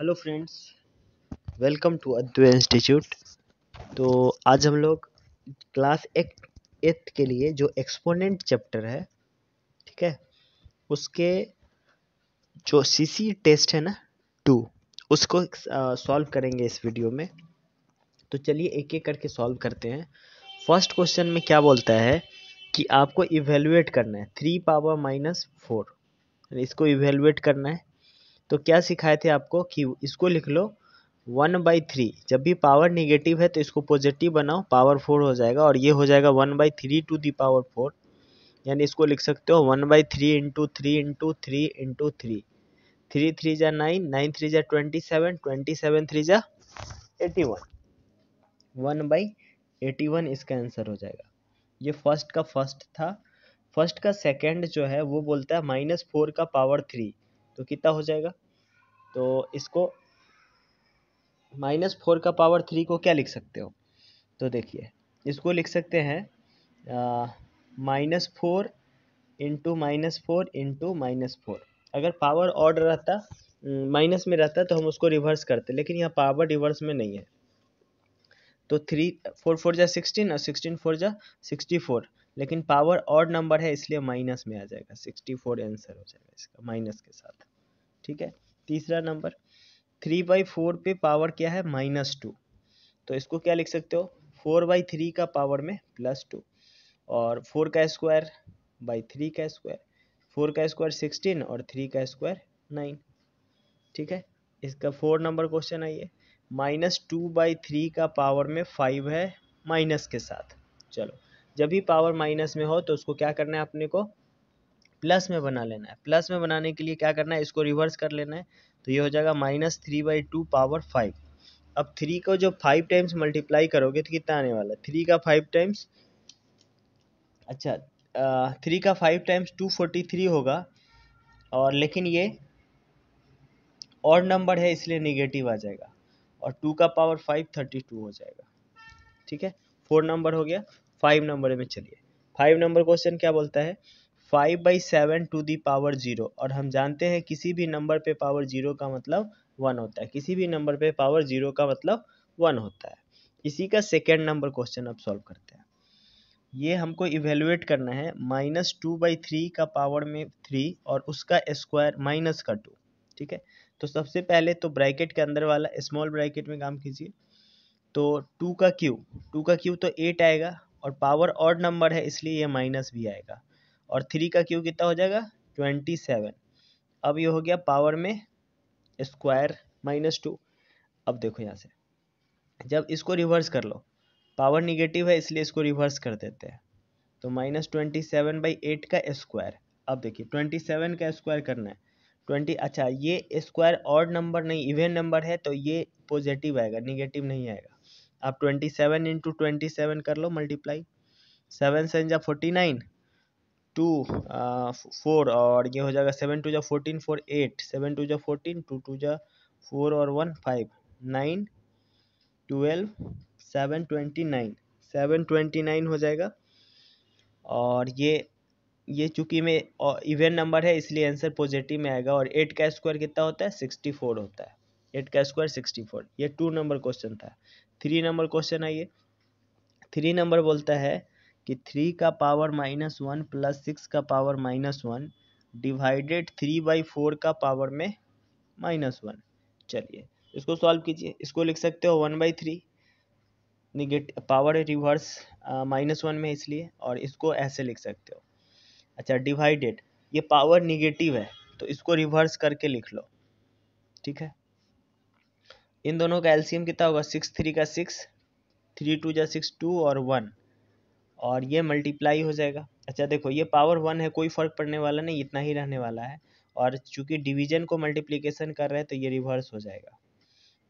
hello friends welcome to Advay institute तो आज हम लोग क्लास एक एथ के लिए जो एक्सपोनेंट चैप्टर है ठीक है उसके जो सीसी टेस्ट है ना टू उसको सॉल्व करेंगे इस वीडियो में तो चलिए एक एक करके सॉल्व करते हैं फर्स्ट क्वेश्चन में क्या बोलता है कि आपको इवेलुएट करना है थ्री पावर माइनस फोर इसको इवेलुएट करना है तो क्या सिखाए थे आपको कि इसको लिख लो वन बाई थ्री जब भी पावर निगेटिव है तो इसको पॉजिटिव बनाओ पावर फोर हो जाएगा और ये हो जाएगा one by three to the power four यानी इसको लिख सकते हो one by three into three into three into three three three जा नाइन नाइन थ्री जा twenty seven twenty seven three जा eighty one one by eighty one इसका answer हो जाएगा ये फर्स्ट का फर्स्ट था फर्स्ट का सेकेंड जो है वो बोलता है माइनस फोर का पावर थ्री तो कितना हो जाएगा तो इसको माइनस फोर का पावर थ्री को क्या लिख सकते हो तो देखिए इसको लिख सकते हैं minus four into minus four into minus four अगर पावर ऑर्डर रहता माइनस में रहता तो हम उसको रिवर्स करते लेकिन यहाँ पावर रिवर्स में नहीं है तो थ्री फोर फोर जा सिक्सटीन और सिक्सटीन फोर जा सिक्सटी फोर लेकिन पावर और नंबर है इसलिए माइनस में आ जाएगा सिक्सटी फोर आंसर हो जाएगा इसका माइनस के साथ ठीक है तीसरा नंबर थ्री बाई फोर पे पावर क्या है माइनस टू तो इसको क्या लिख सकते हो फोर बाई थ्री का पावर में प्लस टू और फोर का स्क्वायर बाई थ्री का स्क्वायर फोर का स्क्वायर सिक्सटीन और थ्री का स्क्वायर नाइन ठीक है इसका फोर नंबर क्वेश्चन आइए माइनस टू बाई थ्री का पावर में फाइव है माइनस के साथ चलो जब भी पावर माइनस में हो तो उसको क्या करना है अपने को प्लस में बना लेना है प्लस में बनाने के लिए क्या करना है इसको रिवर्स कर लेना है तो ये हो जाएगा minus three by two power five अब थ्री को जो फाइव टाइम्स मल्टीप्लाई करोगे तो कितना आने वाला है थ्री का फाइव टाइम्स अच्छा थ्री का five times two forty three होगा और लेकिन ये और नंबर है इसलिए निगेटिव आ जाएगा और टू का पावर फाइव थर्टी टू हो जाएगा ठीक है फोर नंबर हो गया फाइव नंबर में चलिए फाइव नंबर क्वेश्चन क्या बोलता है five by seven to the power zero और हम जानते हैं किसी भी नंबर पे पावर जीरो का मतलब वन होता है किसी भी नंबर पे पावर जीरो का मतलब वन होता है इसी का सेकेंड नंबर क्वेश्चन आप सॉल्व करते हैं ये हमको इवेलुएट करना है माइनस टू बाई थ्री का पावर में थ्री और उसका स्क्वायर माइनस का टू ठीक है तो सबसे पहले तो ब्रैकेट के अंदर वाला स्मॉल ब्रैकेट में काम कीजिए तो टू का क्यू टू का क्यू तो एट आएगा और पावर ऑड नंबर है इसलिए ये माइनस भी आएगा और थ्री का क्यू कितना हो जाएगा ट्वेंटी सेवन अब ये हो गया पावर में स्क्वायर माइनस टू अब देखो यहाँ से जब इसको रिवर्स कर लो पावर निगेटिव है इसलिए इसको रिवर्स कर देते हैं तो minus twenty seven by eight का स्क्वायर अब देखिए ट्वेंटी सेवन का स्क्वायर करना है ट्वेंटी अच्छा ये स्क्वायर ऑड नंबर नहीं इवेन नंबर है तो ये पॉजिटिव आएगा निगेटिव नहीं आएगा आप twenty seven into twenty seven कर लो मल्टीप्लाई सेवन सेवन जा फोर्टी नाइन टू फोर और ये हो जाएगा सेवन टू जा fourteen four eight seven two जा फोर्टीन टू टू जा फोर और one five nine twelve seven twenty nine seven twenty nine हो जाएगा और ये ये चूंकि में इवेंट नंबर है इसलिए आंसर पॉजिटिव में आएगा और एट का स्क्वायर कितना होता है सिक्सटी फोर होता है एट का स्क्वायर सिक्सटी फोर ये टू नंबर क्वेश्चन था थ्री नंबर क्वेश्चन है ये थ्री नंबर बोलता है कि थ्री का power minus one plus six का power minus one divided three by four का पावर में माइनस वन चलिए इसको सॉल्व कीजिए इसको लिख सकते हो one by three negate power reverse minus one में इसलिए और इसको ऐसे लिख सकते हो अच्छा डिवाइडेड ये पावर निगेटिव है तो इसको रिवर्स करके लिख लो ठीक है इन दोनों का एलसीएम कितना होगा सिक्स थ्री का सिक्स थ्री टू जा सिक्स टू और वन और ये मल्टीप्लाई हो जाएगा अच्छा देखो ये पावर वन है कोई फ़र्क पड़ने वाला नहीं इतना ही रहने वाला है और चूंकि डिवीजन को मल्टीप्लीकेशन कर रहे हैं तो ये रिवर्स हो जाएगा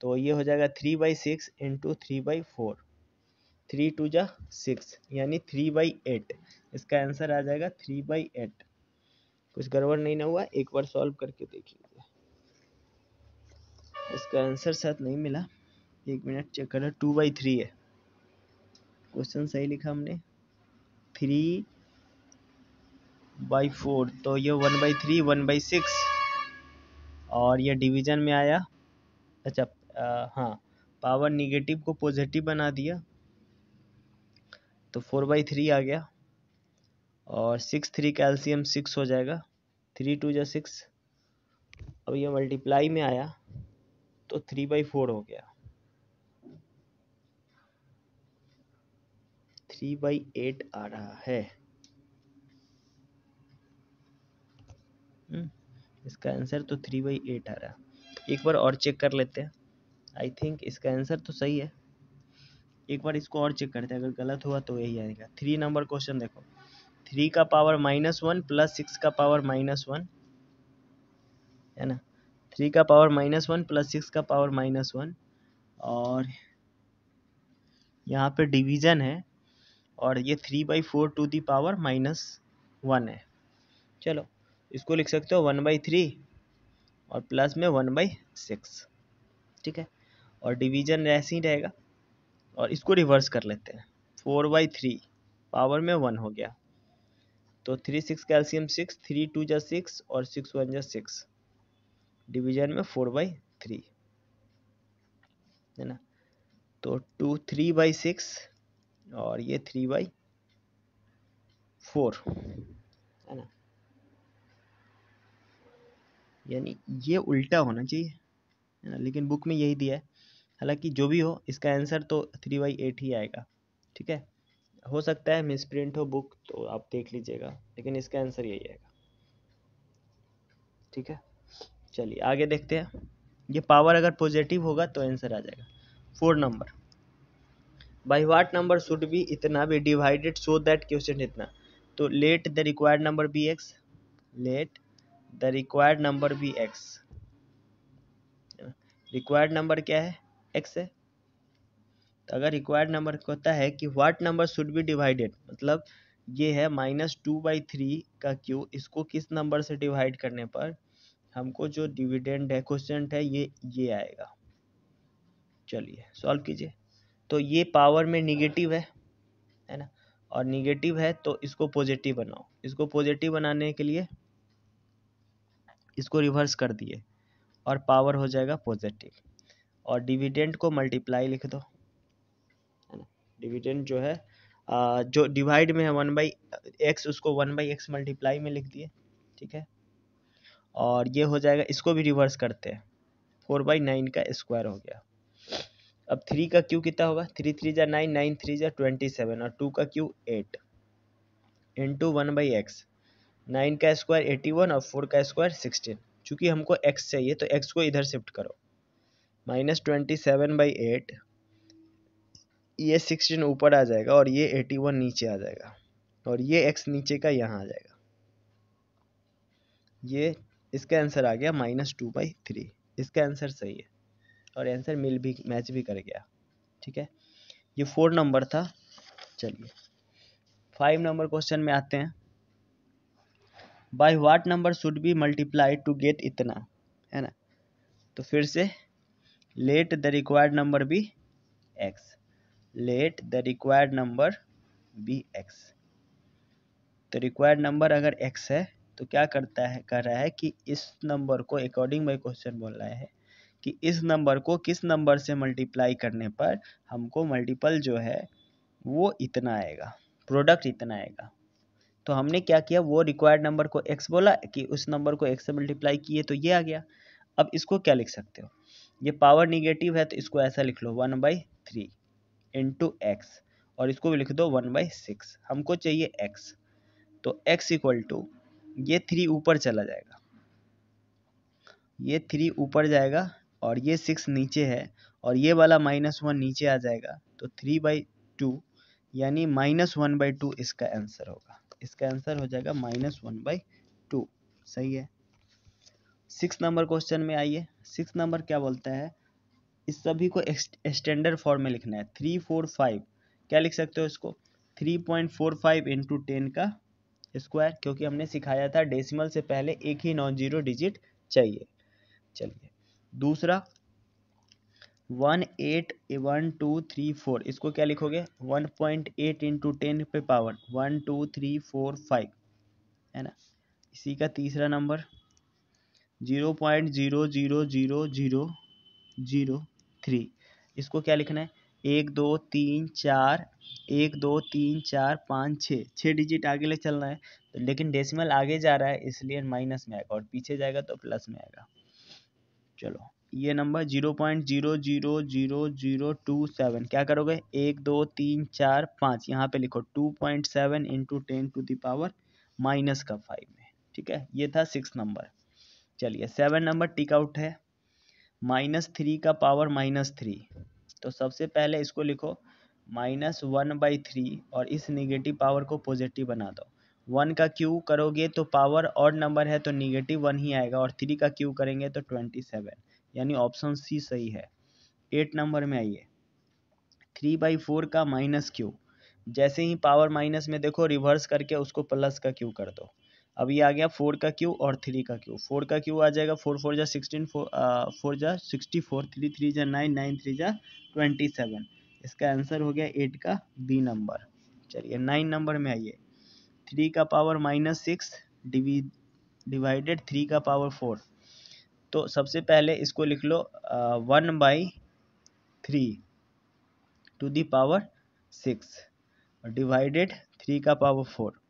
तो ये हो जाएगा three by six into three by four three two जा सिक्स यानी थ्री बाई एट इसका आंसर आ जाएगा थ्री बाई एट कुछ गड़बड़ नहीं ना हुआ एक बार सॉल्व करके देखिए इसका आंसर शायद नहीं मिला एक मिनट चेक करें टू बाई थ्री है क्वेश्चन सही लिखा हमने थ्री बाई फोर तो ये one by three one by six और ये डिवीजन में आया अच्छा आ, हाँ पावर नेगेटिव को पॉजिटिव बना दिया तो फोर बाई थ्री आ गया और सिक्स थ्री कैल्शियम सिक्स हो जाएगा थ्री टू जो सिक्स अब ये मल्टीप्लाई में आया तो थ्री बाई फोर हो गया थ्री बाई एट आ रहा है हम्म, इसका आंसर तो थ्री बाई एट आ रहा है एक बार और चेक कर लेते हैं आई थिंक इसका आंसर तो सही है एक बार इसको और चेक करते हैं अगर गलत हुआ तो यही आएगा थ्री नंबर क्वेश्चन देखो थ्री का power minus one plus six का पावर माइनस वन है ना थ्री का power minus one plus six का पावर माइनस वन और यहाँ पे डिवीज़न है और ये three by four to the power minus one है चलो इसको लिख सकते हो वन बाई थ्री और प्लस में वन बाई सिक्स ठीक है और डिवीज़न ऐसे ही रहेगा और इसको रिवर्स कर लेते हैं फोर बाई थ्री पावर में वन हो गया तो three six calcium six three two जा सिक्स और सिक्स वन जा सिक्स डिवीजन में फोर बाई थ्री है ना तो टू थ्री बाई सिक्स और ये थ्री बाई फोर है ना यानी ये उल्टा होना चाहिए है ना लेकिन बुक में यही दिया है हालांकि जो भी हो इसका आंसर तो थ्री बाई एट ही आएगा ठीक है हो सकता है मिस प्रिंट हो बुक तो आप देख लीजिएगा लेकिन इसका आंसर यही आएगा ठीक है चलिए आगे देखते हैं ये पावर अगर पॉजिटिव होगा तो आंसर आ जाएगा four number by what number should be इतना भी डिवाइडेड सो दैट क्वेश्चन इतना तो let the required number be X let the required number be X required number क्या है एक्स है तो अगर रिक्वायर्ड नंबर कहता है कि what number should be divided मतलब ये है माइनस टू बाई थ्री का क्यू इसको किस नंबर से डिवाइड करने पर हमको जो डिविडेंड है क्वेश्चन है ये ये आएगा चलिए सॉल्व कीजिए तो ये पावर में निगेटिव है है ना और निगेटिव है तो इसको पॉजिटिव बनाओ इसको पॉजिटिव बनाने के लिए इसको रिवर्स कर दिए और पावर हो जाएगा पॉजिटिव और डिविडेंड को मल्टीप्लाई लिख दो है ना डिविडेंड जो है जो डिवाइड में है वन बाई एक्स उसको वन बाई एक्स मल्टीप्लाई में लिख दिए ठीक है और ये हो जाएगा इसको भी रिवर्स करते हैं फोर बाई नाइन का स्क्वायर हो गया अब थ्री का क्यू कितना होगा थ्री थ्री जा नाइन नाइन थ्री जा ट्वेंटी सेवन और टू का cube eight into one by X nine का स्क्वायर एटी वन और फोर का स्क्वायर सिक्सटीन चूँकि हमको एक्स चाहिए तो एक्स को इधर शिफ्ट करो minus twenty seven by eight ये सिक्सटीन ऊपर आ जाएगा और ये एटी वन नीचे आ जाएगा और ये एक्स नीचे का यहाँ आ जाएगा ये इसका आंसर आ गया माइनस टू बाई थ्री इसका आंसर सही है और आंसर मिल भी मैच भी कर गया ठीक है ये फोर नंबर था चलिए फाइव नंबर क्वेश्चन में आते हैं by what number should be multiply to get इतना है ना तो फिर से let the required number be X let the required number be X तो रिक्वायर्ड नंबर अगर एक्स है तो क्या करता है कर रहा है कि इस नंबर को अकॉर्डिंग माई क्वेश्चन बोल रहा है कि इस नंबर को किस नंबर से मल्टीप्लाई करने पर हमको मल्टीपल जो है वो इतना आएगा प्रोडक्ट इतना आएगा तो हमने क्या किया वो रिक्वायर्ड नंबर को एक्स बोला कि उस नंबर को एक्स से मल्टीप्लाई किए तो ये आ गया अब इसको क्या लिख सकते हो ये पावर निगेटिव है तो इसको ऐसा लिख लो one by three into X और इसको भी लिख दो वन बाई सिक्स हमको चाहिए एक्स तो एक्स इक्वल टू ये थ्री ऊपर चला जाएगा ये थ्री ऊपर जाएगा और ये सिक्स नीचे है और ये वाला माइनस वन नीचे आ जाएगा तो थ्री बाई टू यानी माइनस वन बाई टू इसका आंसर होगा इसका आंसर हो जाएगा माइनस वन बाई टू सही है सिक्स नंबर क्वेश्चन में आइए सिक्स नंबर क्या बोलता है इस सभी को स्टैंडर्ड फॉर्म में लिखना है थ्री फोर फाइव क्या लिख सकते हो इसको three point four five into ten का स्क्वायर क्योंकि हमने सिखाया था डेसिमल से पहले एक ही नॉन जीरो डिजिट चाहिए चलिए दूसरा one eight one two three four इसको क्या लिखोगे one point eight into ten पे power one two three four five है ना इसी का तीसरा number zero point zero zero zero zero zero three इसको क्या लिखना है एक दो तीन चार एक दो तीन चार पाँच छः छः डिजिट आगे ले चल रहा है तो लेकिन डेसिमल आगे जा रहा है इसलिए माइनस में आएगा और पीछे जाएगा तो प्लस में आएगा चलो ये number zero point zero zero zero zero two seven क्या करोगे एक दो तीन चार पाँच यहाँ पे लिखो two point seven into ten to the power minus का फाइव में ठीक है ये था सिक्स नंबर चलिए सेवन नंबर टिक आउट है माइनस थ्री का पावर माइनस थ्री तो सबसे पहले इसको लिखो माइनस वन बाई थ्री और इस निगेटिव पावर को पॉजिटिव बना दो वन का क्यू करोगे तो पावर और नंबर है तो निगेटिव वन ही आएगा और थ्री का क्यू करेंगे तो ट्वेंटी सेवन यानी ऑप्शन सी सही है एट नंबर में आइए थ्री बाई फोर का माइनस क्यू जैसे ही पावर माइनस में देखो रिवर्स करके उसको प्लस का क्यू कर दो अब ये आ गया फोर का क्यू और थ्री का क्यू फोर का क्यू आ जाएगा फोर फोर जा सिक्सटीन फोर जा सिक्सटी फोर थ्री थ्री जा नाइन नाइन थ्री जा ट्वेंटी सेवन इसका आंसर हो गया एट का बी नंबर चलिए नाइन नंबर में आइए थ्री का power minus six divided three का पावर फोर तो सबसे पहले इसको लिख लो one by three to the power six divided three का पावर फोर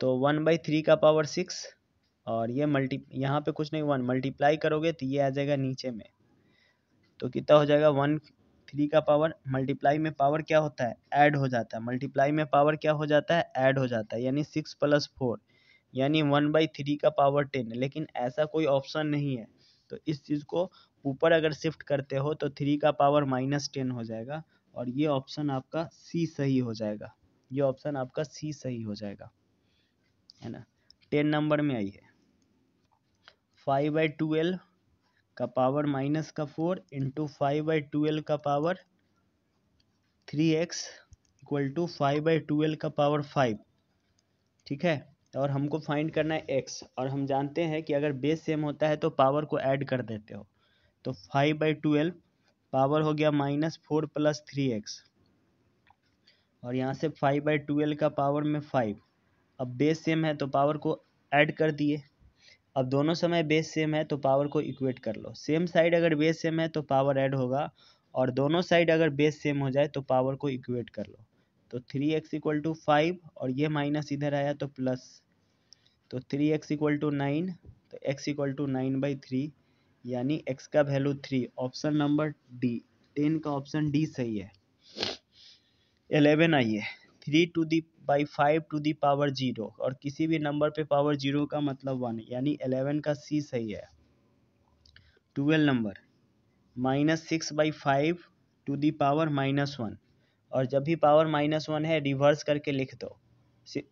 तो वन बाई थ्री का पावर सिक्स और ये मल्टी यहाँ पे कुछ नहीं वन मल्टीप्लाई करोगे तो ये आ जाएगा नीचे में तो कितना हो जाएगा वन थ्री का पावर मल्टीप्लाई में पावर क्या होता है ऐड हो जाता है मल्टीप्लाई में पावर क्या हो जाता है ऐड हो जाता है यानी सिक्स प्लस फोर यानी वन बाई थ्री का पावर टेन लेकिन ऐसा कोई ऑप्शन नहीं है तो इस चीज़ को ऊपर अगर शिफ्ट करते हो तो थ्री का पावर माइनस टेन हो जाएगा और ये ऑप्शन आपका सी सही हो जाएगा ये ऑप्शन आपका सी सही हो जाएगा है ना टेन नंबर में आई है फाइव बाई ट्वेल्व का पावर माइनस का four into five by twelve का power three x equal to five by twelve का पावर फाइव ठीक है और हमको फाइंड करना है एक्स और हम जानते हैं कि अगर बेस सेम होता है तो पावर को ऐड कर देते हो तो फाइव बाई ट्वेल्व पावर हो गया minus four plus three x और यहाँ से फाइव बाई ट्वेल्व का पावर में फाइव अब बेस सेम है तो पावर को ऐड कर दिए अब दोनों समय बेस सेम है तो पावर को इक्वेट कर लो सेम साइड अगर बेस सेम है तो पावर ऐड होगा और दोनों साइड अगर बेस सेम हो जाए तो पावर को इक्वेट कर लो तो three x equal to five और ये माइनस इधर आया तो प्लस तो three x equal to nine तो x equal to nine by three यानी एक्स का value three option number D ten का ऑप्शन डी सही है एलेवन आइए three to the by five to the power zero और किसी भी नंबर पे पावर जीरो का मतलब वन यानी एलेवन का सी सही है twelve number minus six by five to the power minus one और जब भी पावर माइनस वन है रिवर्स करके लिख दो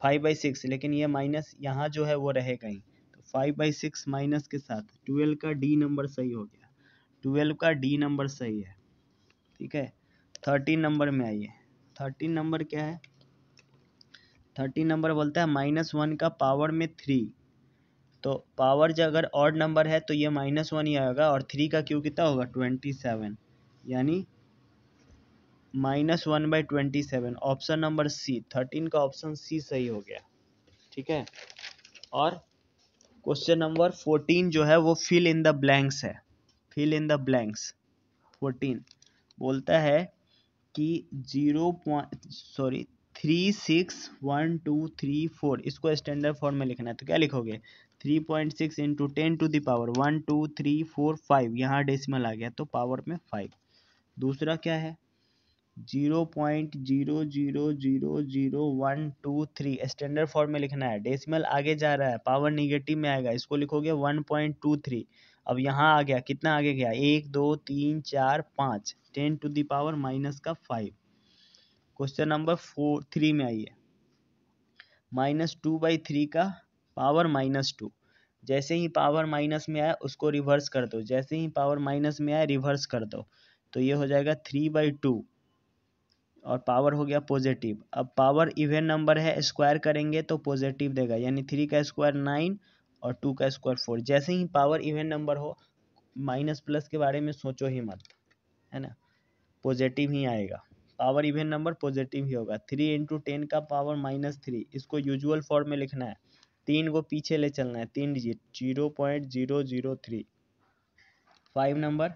फाइव बाई सिक्स लेकिन ये माइनस यहाँ जो है वो रहेगा ही तो फाइव बाई सिक्स माइनस के साथ ट्वेल्व का डी नंबर सही हो गया ट्वेल्व का डी नंबर सही है ठीक है थर्टीन नंबर में आइए थर्टीन नंबर क्या है थर्टीन नंबर बोलता है माइनस वन का पावर में थ्री तो पावर जो अगर ऑड नंबर है तो ये माइनस वन ही आएगा और थ्री का क्यों कितना होगा ट्वेंटी सेवन यानी minus one by twenty seven option number C thirteen का ऑप्शन सी सही हो गया ठीक है और क्वेश्चन नंबर फोर्टीन जो है वो फिल इन द ब्लैंक्स है fill in the blanks fourteen बोलता है कि zero point sorry three six one two three four इसको स्टैंडर्ड फॉर्म में लिखना है तो क्या लिखोगे three point six into ten to the power one two three four five यहाँ डेसिमल आ गया तो पावर में फाइव दूसरा क्या है zero point zero zero zero zero one two three standard form में लिखना है डेसिमल आगे जा रहा है पावर निगेटिव में आएगा इसको लिखोगे वन पॉइंट टू थ्री अब यहाँ आ गया कितना आगे गया एक दो तीन चार पाँच टेन टू दावर माइनस का five question number four three में आइए माइनस टू बाई थ्री का पावर माइनस टू जैसे ही पावर माइनस में आया उसको रिवर्स कर दो जैसे ही पावर माइनस में आया रिवर्स कर दो तो ये हो जाएगा थ्री बाई टू और पावर हो गया पॉजिटिव अब पावर इवेन नंबर है स्क्वायर करेंगे तो पॉजिटिव देगा यानी थ्री का स्क्वायर नाइन और टू का स्क्वायर फोर जैसे ही पावर इवेन नंबर हो माइनस प्लस के बारे में सोचो ही मत है ना पॉजिटिव ही आएगा पावर इवेंट नंबर पॉजिटिव ही होगा थ्री इंटू टेन का पावर माइनस थ्री इसको यूजुअल फॉर्म में लिखना है तीन को पीछे ले चलना है तीन digit zero point zero zero three five number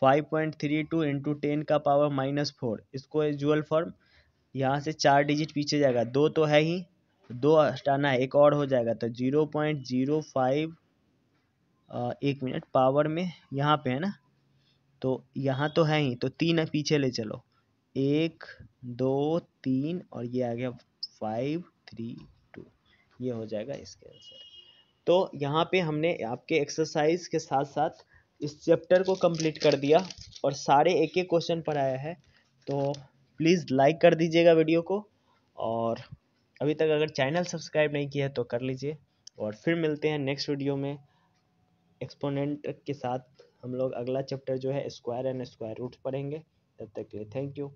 five point three two into ten का पावर माइनस फोर इसको यूजुअल फॉर्म यहाँ से चार डिजिट पीछे जाएगा दो तो है ही दो हटाना है एक और हो जाएगा तो जीरो पॉइंट जीरो फाइव एक मिनट पावर में यहाँ पे है ना तो यहाँ तो है ही तो तीन पीछे ले चलो एक दो तीन और ये आ गया फाइव थ्री टू ये हो जाएगा इसके आंसर तो यहाँ पे हमने आपके एक्सरसाइज के साथ साथ इस चैप्टर को कंप्लीट कर दिया और सारे एक एक क्वेश्चन पढ़ाया है तो प्लीज़ लाइक कर दीजिएगा वीडियो को और अभी तक अगर चैनल सब्सक्राइब नहीं किया है तो कर लीजिए और फिर मिलते हैं नेक्स्ट वीडियो में एक्सपोनेंट के साथ हम लोग अगला चैप्टर जो है स्क्वायर एंड स्क्वायर रूट पढ़ेंगे तब तक के लिए थैंक यू